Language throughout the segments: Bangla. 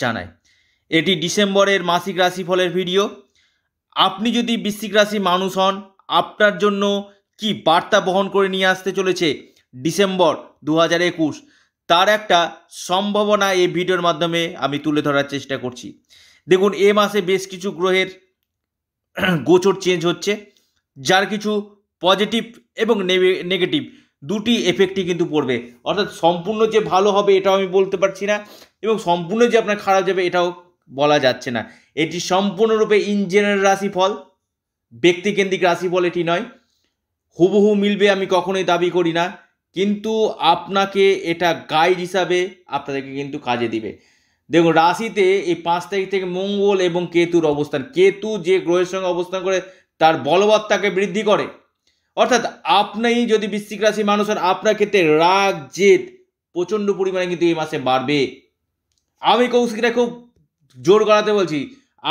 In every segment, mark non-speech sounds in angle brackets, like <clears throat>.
জানায় এটি ডিসেম্বরের মাসিক রাশিফলের ভিডিও আপনি যদি বৃশ্চিক রাশি মানুষ হন আপনার জন্য কি বার্তা বহন করে নিয়ে আসতে চলেছে ডিসেম্বর দু হাজার একুশ তার একটা সম্ভাবনা এই ভিডিওর মাধ্যমে আমি তুলে ধরার চেষ্টা করছি দেখুন এ মাসে বেশ কিছু গ্রহের <clears throat> গোচর চেঞ্জ হচ্ছে যার কিছু পজিটিভ এবং নেগেটিভ দুটি এফেক্টই কিন্তু পড়বে অর্থাৎ সম্পূর্ণ যে ভালো হবে এটাও আমি বলতে পারছি না এবং সম্পূর্ণ যে আপনার খারাপ যাবে এটাও বলা যাচ্ছে না এটি সম্পূর্ণরূপে ইঞ্জিনের রাশিফল ব্যক্তিকেন্দ্রিক রাশিফল এটি নয় হুবহু মিলবে আমি কখনোই দাবি করি না কিন্তু আপনাকে এটা গাইড হিসাবে আপনাদেরকে কিন্তু কাজে দিবে দেখুন রাশিতে এই পাঁচ তারিখ থেকে মঙ্গল এবং কেতুর অবস্থান কেতু যে গ্রহের সঙ্গে অবস্থান করে তার বলবত্তাকে বৃদ্ধি করে অর্থাৎ আপনি যদি বৃশ্চিক রাশি মানুষ হন আপনার ক্ষেত্রে রাগ জেদ প্রচণ্ড পরিমাণে কিন্তু এই মাসে বাড়বে আমি কৌশিকরা খুব জোর গলাতে বলছি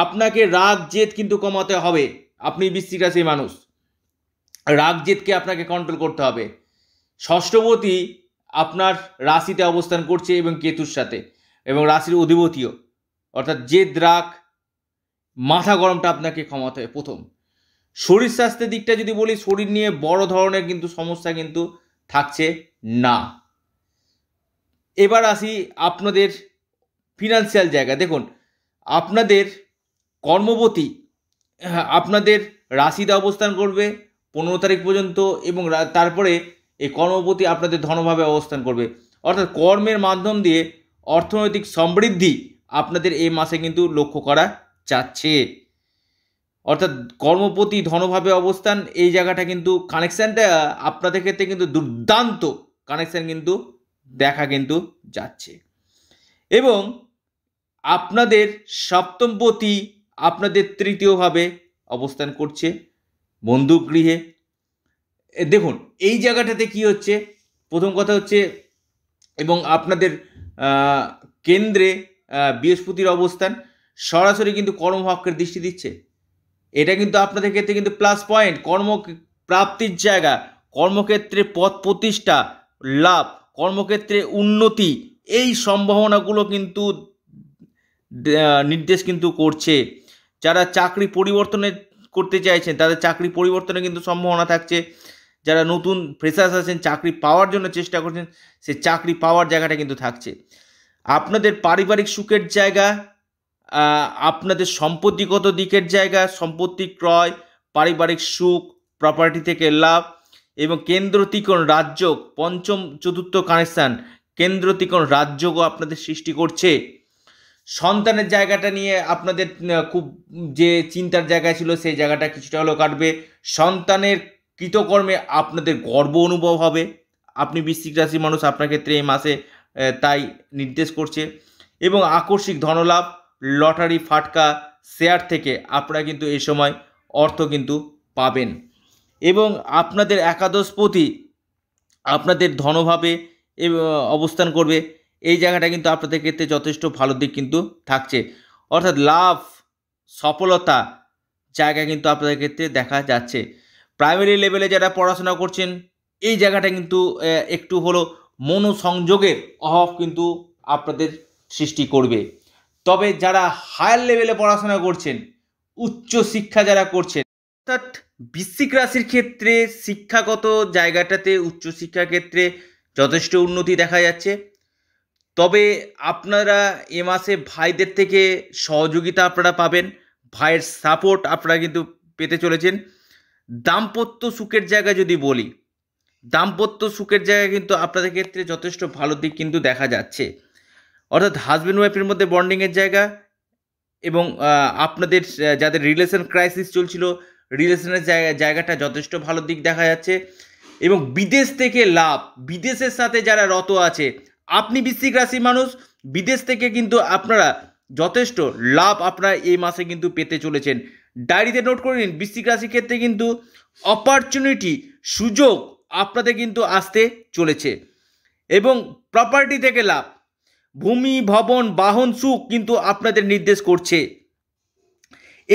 আপনাকে রাগ জেদ কিন্তু কমাতে হবে আপনি বৃশ্চিক রাশির মানুষ রাগ জেদকে আপনাকে কন্ট্রোল করতে হবে ষষ্ঠপতি আপনার রাশিতে অবস্থান করছে এবং কেতুর সাথে এবং রাশির অধিপতিও অর্থাৎ জেদ রাগ মাথা গরমটা আপনাকে কমাতে হবে প্রথম শরীর স্বাস্থ্যের দিকটা যদি বলি শরীর নিয়ে বড় ধরনের কিন্তু সমস্যা কিন্তু থাকছে না এবার আসি আপনাদের ফিনান্সিয়াল জায়গা দেখুন আপনাদের কর্মবতী হ্যাঁ, আপনাদের রাশিতে অবস্থান করবে পনেরো তারিখ পর্যন্ত এবং তারপরে এই কর্মপতি আপনাদের ধনভাবে অবস্থান করবে অর্থাৎ কর্মের মাধ্যম দিয়ে অর্থনৈতিক সমৃদ্ধি আপনাদের এই মাসে কিন্তু লক্ষ্য করা যাচ্ছে অর্থাৎ কর্মপতি ধনভাবে অবস্থান এই জায়গাটা কিন্তু কানেকশানটা আপনাদের ক্ষেত্রে কিন্তু দুর্দান্ত কানেকশান কিন্তু দেখা কিন্তু যাচ্ছে এবং আপনাদের সপ্তমপতি আপনাদের তৃতীয়ভাবে অবস্থান করছে বন্ধুগৃহে দেখুন এই জায়গাটাতে কি হচ্ছে প্রথম কথা হচ্ছে এবং আপনাদের কেন্দ্রে বৃহস্পতির অবস্থান সরাসরি কিন্তু কর্মভাগ্যের দৃষ্টি দিচ্ছে এটা কিন্তু আপনাদের ক্ষেত্রে কিন্তু প্লাস পয়েন্ট কর্ম প্রাপ্তির জায়গা কর্মক্ষেত্রে পথ প্রতিষ্ঠা লাভ কর্মক্ষেত্রে উন্নতি এই সম্ভাবনাগুলো কিন্তু নির্দেশ কিন্তু করছে যারা চাকরি পরিবর্তনের করতে চাইছেন তাদের চাকরি পরিবর্তনে কিন্তু সম্ভাবনা থাকছে যারা নতুন ফ্রেশার্স আছেন চাকরি পাওয়ার জন্য চেষ্টা করছেন সে চাকরি পাওয়ার জায়গাটা কিন্তু থাকছে আপনাদের পারিবারিক সুখের জায়গা আপনাদের সম্পত্তিগত দিকের জায়গা সম্পত্তি ক্রয় পারিবারিক সুখ প্রপার্টি থেকে লাভ এবং কেন্দ্রতিকোণ রাজ্য পঞ্চম চতুর্থ কানেকশান কেন্দ্রতিকোণ তিকোণ রাজ্যও আপনাদের সৃষ্টি করছে সন্তানের জায়গাটা নিয়ে আপনাদের খুব যে চিন্তার জায়গা ছিল সেই জায়গাটা কিছুটা হলেও কাটবে সন্তানের কৃতকর্মে আপনাদের গর্ব অনুভব হবে আপনি বৃশ্চিক রাশির মানুষ আপনার ক্ষেত্রে এই মাসে তাই নির্দেশ করছে এবং আকস্মিক ধনলাভ লটারি ফাটকা শেয়ার থেকে আপনারা কিন্তু এই সময় অর্থ কিন্তু পাবেন এবং আপনাদের একাদশপতি আপনাদের ধনভাবে অবস্থান করবে এই জায়গাটা কিন্তু আপনাদের ক্ষেত্রে যথেষ্ট ভালো দিক কিন্তু থাকছে অর্থাৎ লাভ সফলতা জায়গা কিন্তু আপনাদের ক্ষেত্রে দেখা যাচ্ছে প্রাইমারি লেভেলে যারা পড়াশোনা করছেন এই জায়গাটা কিন্তু একটু হলো মনোসংযোগের অভাব কিন্তু আপনাদের সৃষ্টি করবে তবে যারা হায়ার লেভেলে পড়াশোনা করছেন উচ্চ শিক্ষা যারা করছেন অর্থাৎ বৃশ্চিক রাশির ক্ষেত্রে শিক্ষাগত জায়গাটাতে উচ্চশিক্ষার ক্ষেত্রে যথেষ্ট উন্নতি দেখা যাচ্ছে তবে আপনারা এ মাসে ভাইদের থেকে সহযোগিতা আপনারা পাবেন ভাইয়ের সাপোর্ট আপনারা কিন্তু পেতে চলেছেন দাম্পত্য সুখের জায়গা যদি বলি দাম্পত্য সুখের জায়গা কিন্তু আপনাদের ক্ষেত্রে যথেষ্ট ভালো দিক কিন্তু দেখা যাচ্ছে অর্থাৎ হাজব্যান্ড ওয়াইফের মধ্যে বন্ডিংয়ের জায়গা এবং আপনাদের যাদের রিলেশন ক্রাইসিস চলছিল রিলেশনের জায়গা জায়গাটা যথেষ্ট ভালো দিক দেখা যাচ্ছে এবং বিদেশ থেকে লাভ বিদেশের সাথে যারা রত আছে আপনি বৃশ্চিক রাশির মানুষ বিদেশ থেকে কিন্তু আপনারা যথেষ্ট লাভ আপনারা এই মাসে কিন্তু পেতে চলেছেন ডায়েরিতে নোট করে নিন বৃশ্চিক রাশির ক্ষেত্রে কিন্তু অপরচুনিটি সুযোগ আপনাদের কিন্তু আসতে চলেছে এবং প্রপার্টি থেকে লাভ ভূমি ভবন বাহন সুখ কিন্তু আপনাদের নির্দেশ করছে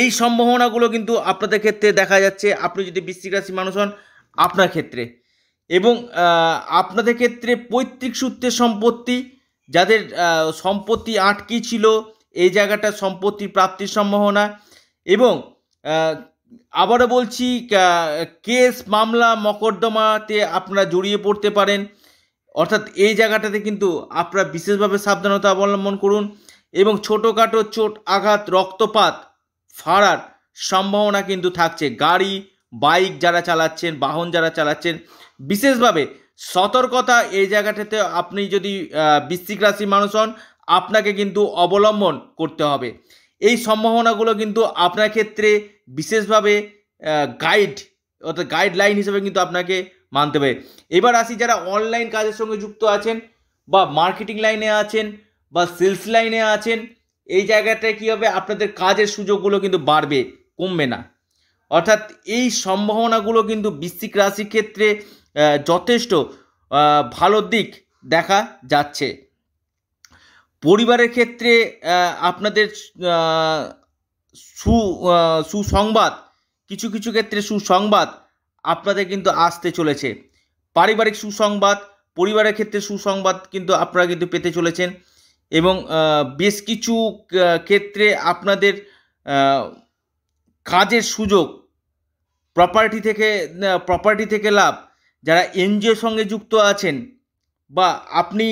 এই সম্ভাবনাগুলো কিন্তু আপনাদের ক্ষেত্রে দেখা যাচ্ছে আপনি যদি বৃশ্চিক রাশি মানুষ হন আপনার ক্ষেত্রে এবং আপনাদের ক্ষেত্রে পৈতৃক সূত্রে সম্পত্তি যাদের সম্পত্তি আটকি ছিল এই জায়গাটা সম্পত্তি প্রাপ্তির সম্ভাবনা এবং আবারও বলছি কেস মামলা মকদ্দমাতে আপনারা জড়িয়ে পড়তে পারেন অর্থাৎ এই জায়গাটাতে কিন্তু আপনারা বিশেষভাবে সাবধানতা অবলম্বন করুন এবং ছোটোখাটো চোট আঘাত রক্তপাত ফাড়ার সম্ভাবনা কিন্তু থাকছে গাড়ি বাইক যারা চালাচ্ছেন বাহন যারা চালাচ্ছেন বিশেষভাবে সতর্কতা এই জায়গাটাতে আপনি যদি বৃশ্চিক রাশি মানুষ হন আপনাকে কিন্তু অবলম্বন করতে হবে এই সম্ভাবনাগুলো কিন্তু আপনার ক্ষেত্রে বিশেষভাবে গাইড অর্থাৎ গাইডলাইন হিসেবে কিন্তু আপনাকে মানতে হবে এবার আসি যারা অনলাইন কাজের সঙ্গে যুক্ত আছেন বা মার্কেটিং লাইনে আছেন বা সেলস লাইনে আছেন এই জায়গাটায় কী হবে আপনাদের কাজের সুযোগগুলো কিন্তু বাড়বে কমবে না অর্থাৎ এই সম্ভাবনাগুলো কিন্তু বৃশ্চিক রাশির ক্ষেত্রে যথেষ্ট ভালো দিক দেখা যাচ্ছে পরিবারের ক্ষেত্রে আপনাদের সু সুসংবাদ কিছু কিছু ক্ষেত্রে সুসংবাদ আপনাদের কিন্তু আসতে চলেছে পারিবারিক সুসংবাদ পরিবারের ক্ষেত্রে সুসংবাদ কিন্তু আপনারা কিন্তু পেতে চলেছেন এবং বেশ কিছু ক্ষেত্রে আপনাদের কাজের সুযোগ প্রপার্টি থেকে প্রপার্টি থেকে লাভ যারা এনজিওর সঙ্গে যুক্ত আছেন বা আপনি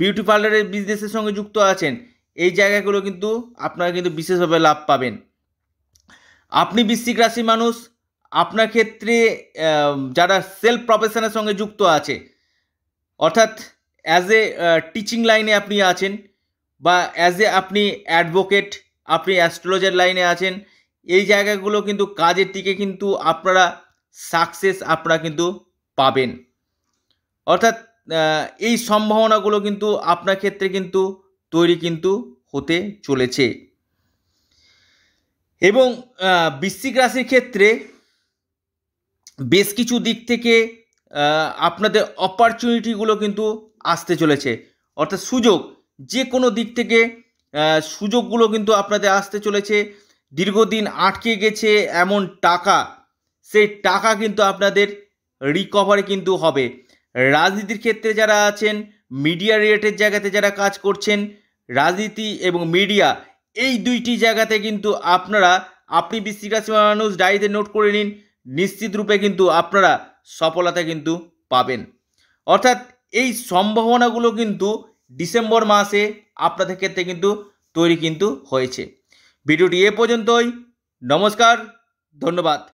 বিউটি পার্লারের বিজনেসের সঙ্গে যুক্ত আছেন এই জায়গাগুলো কিন্তু আপনারা কিন্তু বিশেষভাবে লাভ পাবেন আপনি বৃশ্চিক রাশি মানুষ আপনার ক্ষেত্রে যারা সেলফ প্রফেশনের সঙ্গে যুক্ত আছে অর্থাৎ অ্যাজ এ টিচিং লাইনে আপনি আছেন বা অ্যাজ এ আপনি অ্যাডভোকেট আপনি অ্যাস্ট্রোলজার লাইনে আছেন এই জায়গাগুলো কিন্তু কাজের দিকে কিন্তু আপনারা সাকসেস আপনারা কিন্তু পাবেন অর্থাৎ এই সম্ভাবনাগুলো কিন্তু আপনার ক্ষেত্রে কিন্তু তৈরি কিন্তু হতে চলেছে এবং বৃশ্চিক রাশির ক্ষেত্রে বেশ কিছু দিক থেকে আপনাদের অপরচুনিটিগুলো কিন্তু আসতে চলেছে অর্থাৎ সুযোগ যে কোনো দিক থেকে সুযোগগুলো কিন্তু আপনাদের আসতে চলেছে দীর্ঘদিন আটকে গেছে এমন টাকা সেই টাকা কিন্তু আপনাদের রিকভারি কিন্তু হবে রাজনীতির ক্ষেত্রে যারা আছেন মিডিয়া রিলেটেড জায়গাতে যারা কাজ করছেন রাজনীতি এবং মিডিয়া এই দুইটি জায়গাতে কিন্তু আপনারা আপনি বৃষ্টিক রাশি মানুষ ডায়েরিতে নোট করে নিন নিশ্চিত রূপে কিন্তু আপনারা সফলতা কিন্তু পাবেন অর্থাৎ এই সম্ভাবনাগুলো কিন্তু ডিসেম্বর মাসে আপনাদের ক্ষেত্রে কিন্তু তৈরি কিন্তু হয়েছে ভিডিওটি এ পর্যন্তই নমস্কার ধন্যবাদ